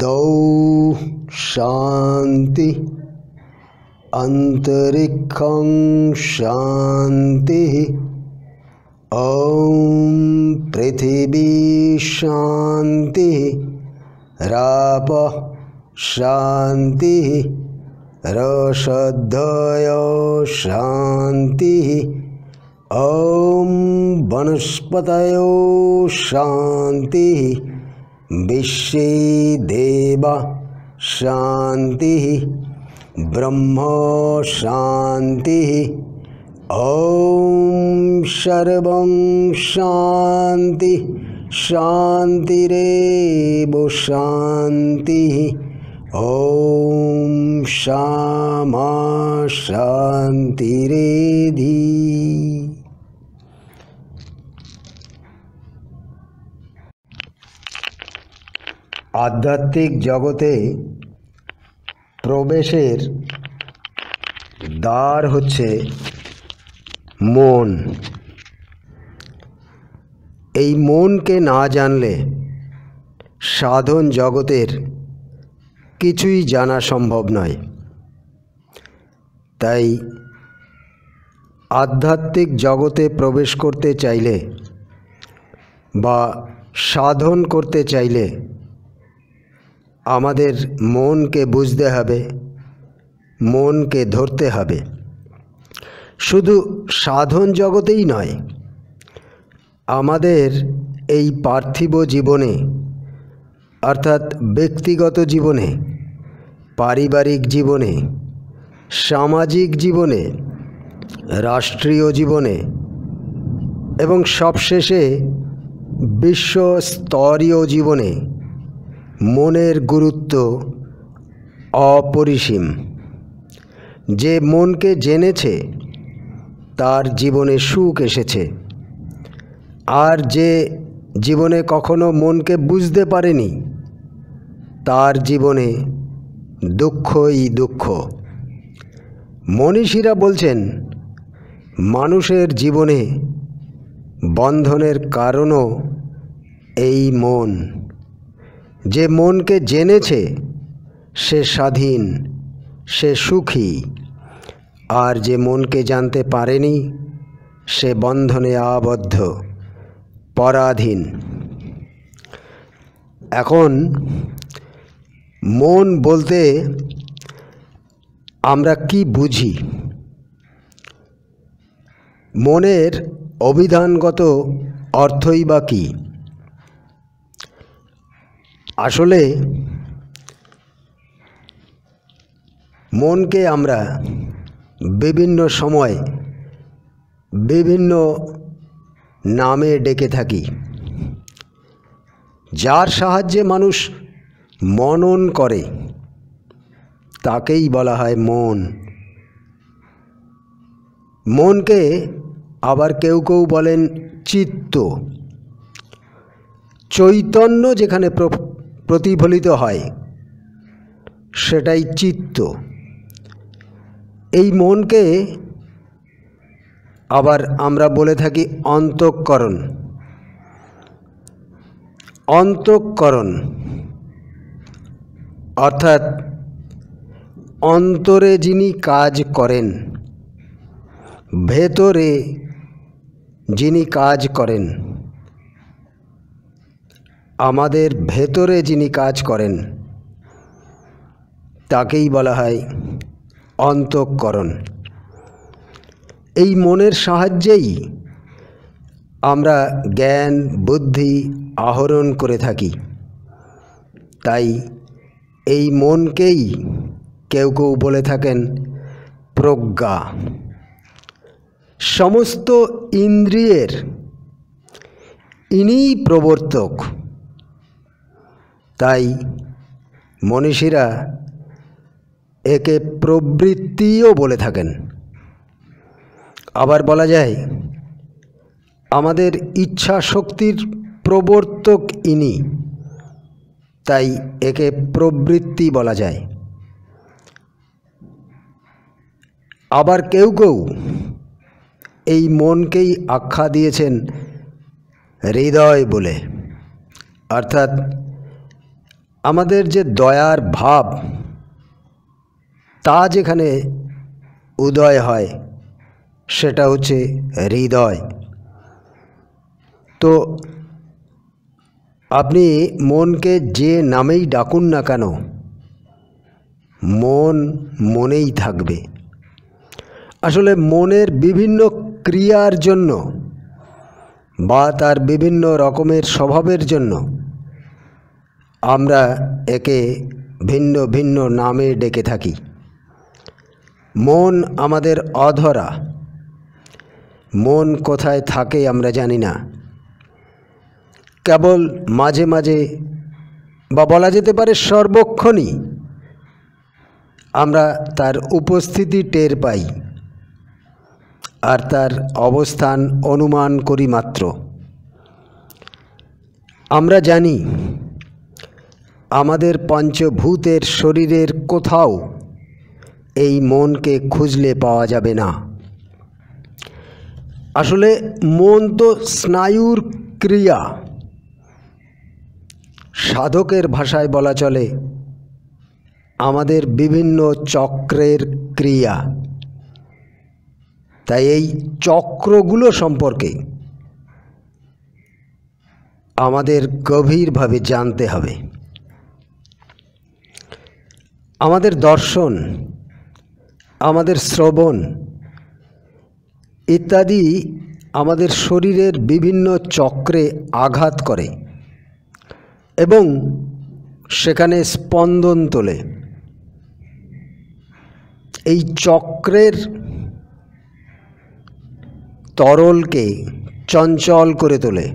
दौ शांति अंतरिक्ष शांति ओम पृथ्वी शांति राप शांति रसदय शांति ओम वनस्पत शांति विश्व देव शांति ब्रह्म शांति ओम सर्व शांति शांतिरेव शांति ओम श्यामा शांतिरेधी আধ্যাত্মিক জগতে প্রবেশের দ্বার হচ্ছে মন এই মনকে না জানলে সাধন জগতের কিছুই জানা সম্ভব নয় তাই আধ্যাত্মিক জগতে প্রবেশ করতে চাইলে বা সাধন করতে চাইলে আমাদের মনকে বুঝতে হবে মনকে ধরতে হবে শুধু সাধন জগতেই নয় আমাদের এই পার্থিব জীবনে অর্থাৎ ব্যক্তিগত জীবনে পারিবারিক জীবনে সামাজিক জীবনে রাষ্ট্রীয় জীবনে এবং সবশেষে বিশ্বস্তরীয় জীবনে মনের গুরুত্ব অপরিসীম যে মনকে জেনেছে তার জীবনে সুখ এসেছে আর যে জীবনে কখনো মনকে বুঝতে পারেনি তার জীবনে দুঃখই দুঃখ মনীষীরা বলছেন মানুষের জীবনে বন্ধনের কারণও এই মন যে মনকে জেনেছে সে স্বাধীন সে সুখী আর যে মনকে জানতে পারেনি সে বন্ধনে আবদ্ধ পরাধীন এখন মন বলতে আমরা কি বুঝি মনের অভিধানগত অর্থই বা কী আসলে মনকে আমরা বিভিন্ন সময় বিভিন্ন নামে ডেকে থাকি যার সাহায্যে মানুষ মনন করে তাকেই বলা হয় মন মনকে আবার কেউ কেউ বলেন চিত্ত চৈতন্য যেখানে প্রতিফলিত হয় সেটাই চিত্ত এই মনকে আবার আমরা বলে থাকি অন্তঃকরণ অন্তঃকরণ অর্থাৎ অন্তরে যিনি কাজ করেন ভেতরে যিনি কাজ করেন আমাদের ভেতরে যিনি কাজ করেন তাকেই বলা হয় অন্তঃকরণ এই মনের সাহায্যেই আমরা জ্ঞান বুদ্ধি আহরণ করে থাকি তাই এই মনকেই কেউ কেউ বলে থাকেন প্রজ্ঞা সমস্ত ইন্দ্রিয়ের ইনিই প্রবর্তক তাই মনীষীরা একে প্রবৃত্তিও বলে থাকেন আবার বলা যায় আমাদের ইচ্ছা শক্তির প্রবর্তক ইনি তাই একে প্রবৃত্তি বলা যায় আবার কেউ কেউ এই মনকেই আখ্যা দিয়েছেন হৃদয় বলে অর্থাৎ আমাদের যে দয়ার ভাব তা যেখানে উদয় হয় সেটা হচ্ছে হৃদয় তো আপনি মনকে যে নামেই ডাকুন না কেন মন মনেই থাকবে আসলে মনের বিভিন্ন ক্রিয়ার জন্য বা তার বিভিন্ন রকমের স্বভাবের জন্য আমরা একে ভিন্ন ভিন্ন নামে ডেকে থাকি মন আমাদের অধরা মন কোথায় থাকে আমরা জানি না কেবল মাঝে মাঝে বা বলা যেতে পারে সর্বক্ষণই আমরা তার উপস্থিতি টের পাই আর তার অবস্থান অনুমান করি মাত্র আমরা জানি আমাদের পঞ্চভূতের শরীরের কোথাও এই মনকে খুঁজলে পাওয়া যাবে না আসলে মন তো স্নায়ুর ক্রিয়া সাধকের ভাষায় বলা চলে আমাদের বিভিন্ন চক্রের ক্রিয়া তাই এই চক্রগুলো সম্পর্কে আমাদের গভীরভাবে জানতে হবে আমাদের দর্শন আমাদের শ্রবণ ইত্যাদি আমাদের শরীরের বিভিন্ন চক্রে আঘাত করে এবং সেখানে স্পন্দন তোলে এই চক্রের তরলকে চঞ্চল করে তোলে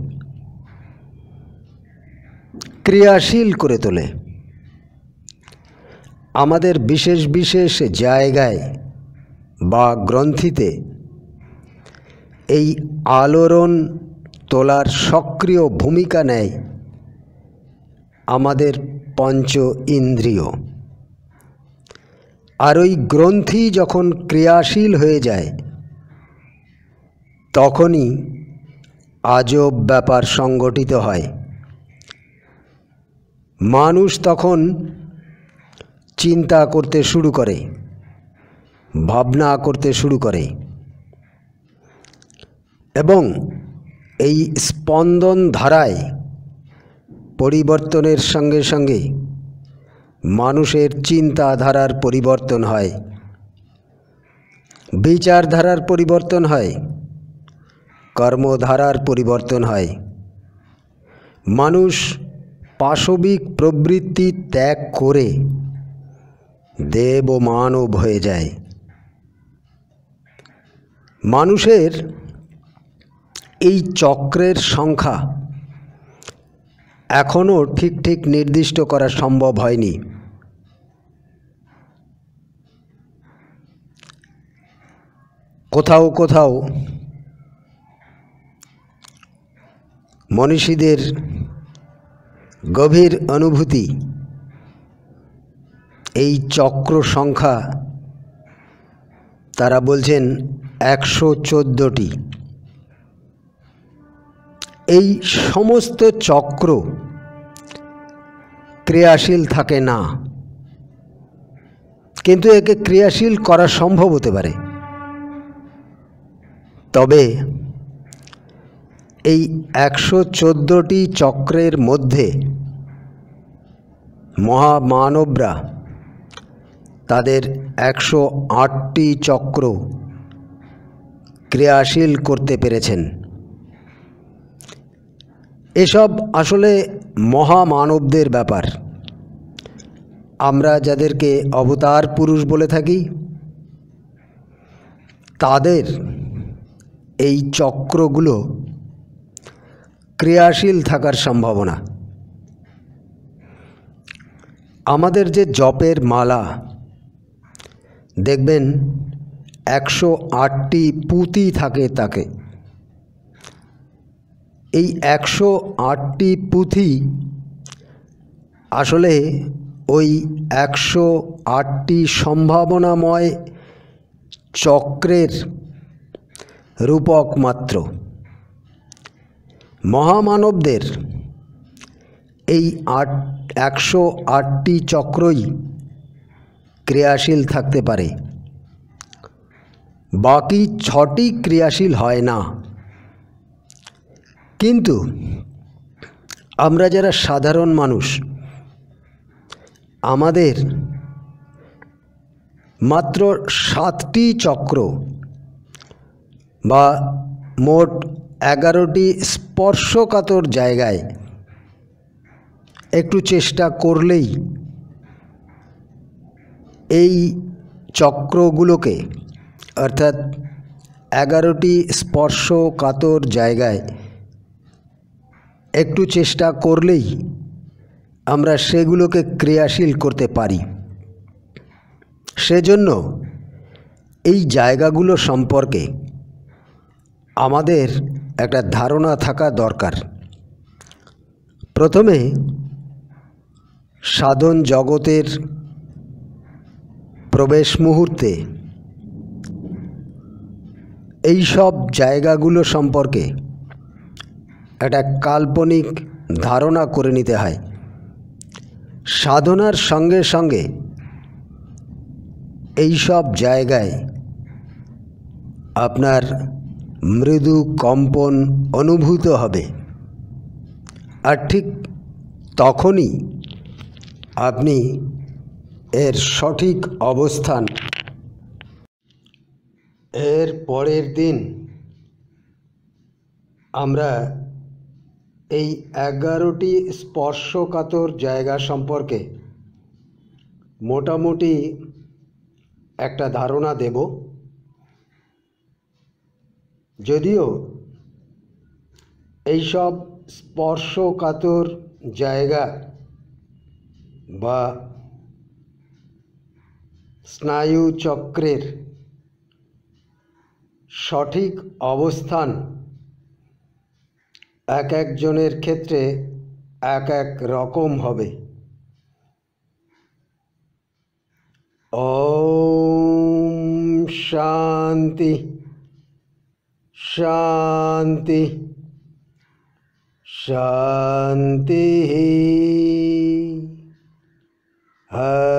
ক্রিয়াশীল করে তোলে আমাদের বিশেষ বিশেষ জায়গায় বা গ্রন্থিতে এই আলোড়ন তোলার সক্রিয় ভূমিকা নেয় আমাদের পঞ্চ ইন্দ্রিয় আর ওই গ্রন্থি যখন ক্রিয়াশীল হয়ে যায় তখনই আজব ব্যাপার সংগঠিত হয় মানুষ তখন চিন্তা করতে শুরু করে ভাবনা করতে শুরু করে এবং এই স্পন্দন ধারায় পরিবর্তনের সঙ্গে সঙ্গে মানুষের চিন্তাধারার পরিবর্তন হয় বিচারধারার পরিবর্তন হয় কর্মধারার পরিবর্তন হয় মানুষ পাশবিক প্রবৃত্তি ত্যাগ করে দেব ও মানব হয়ে যায় মানুষের এই চক্রের সংখ্যা এখনও ঠিক ঠিক নির্দিষ্ট করা সম্ভব হয়নি কোথাও কোথাও মনীষীদের গভীর অনুভূতি এই চক্র সংখ্যা তারা বলছেন একশো চোদ্দোটি এই সমস্ত চক্র ক্রিয়াশীল থাকে না কিন্তু একে ক্রিয়াশীল করা সম্ভব হতে পারে তবে এই একশো চোদ্দোটি চক্রের মধ্যে মহামানবরা তাদের একশো আটটি চক্র ক্রিয়াশীল করতে পেরেছেন এসব আসলে মহামানবদের ব্যাপার আমরা যাদেরকে অবতার পুরুষ বলে থাকি তাদের এই চক্রগুলো ক্রিয়াশীল থাকার সম্ভাবনা আমাদের যে জপের মালা দেখবেন একশো আটটি পুঁতি থাকে তাকে এই একশো আটটি পুঁথি আসলে ওই একশো আটটি সম্ভাবনাময় চক্রের রূপক মাত্র মহামানবদের এই আট একশো আটটি চক্রই ক্রিয়াশীল থাকতে পারে বাকি ছটি ক্রিয়াশীল হয় না কিন্তু আমরা যারা সাধারণ মানুষ আমাদের মাত্র সাতটি চক্র বা মোট এগারোটি স্পর্শকাতর জায়গায় একটু চেষ্টা করলেই এই চক্রগুলোকে অর্থাৎ এগারোটি স্পর্শকাতর জায়গায় একটু চেষ্টা করলেই আমরা সেগুলোকে ক্রিয়াশীল করতে পারি সেজন্য এই জায়গাগুলো সম্পর্কে আমাদের একটা ধারণা থাকা দরকার প্রথমে সাধন জগতের প্রবেশ মুহূর্তে এই সব জায়গাগুলো সম্পর্কে একটা কাল্পনিক ধারণা করে নিতে হয় সাধনার সঙ্গে সঙ্গে এই সব জায়গায় আপনার মৃদু কম্পন অনুভূত হবে আর ঠিক তখনই আপনি এর সঠিক অবস্থান এর পরের দিন আমরা এই এগারোটি স্পর্শকাতর জায়গা সম্পর্কে মোটামুটি একটা ধারণা দেব যদিও এইসব স্পর্শকাতর জায়গা বা স্নায়ুচক্রের সঠিক অবস্থান এক একজনের ক্ষেত্রে এক এক রকম হবে ও শান্তি শান্তি শান্তি হ্যাঁ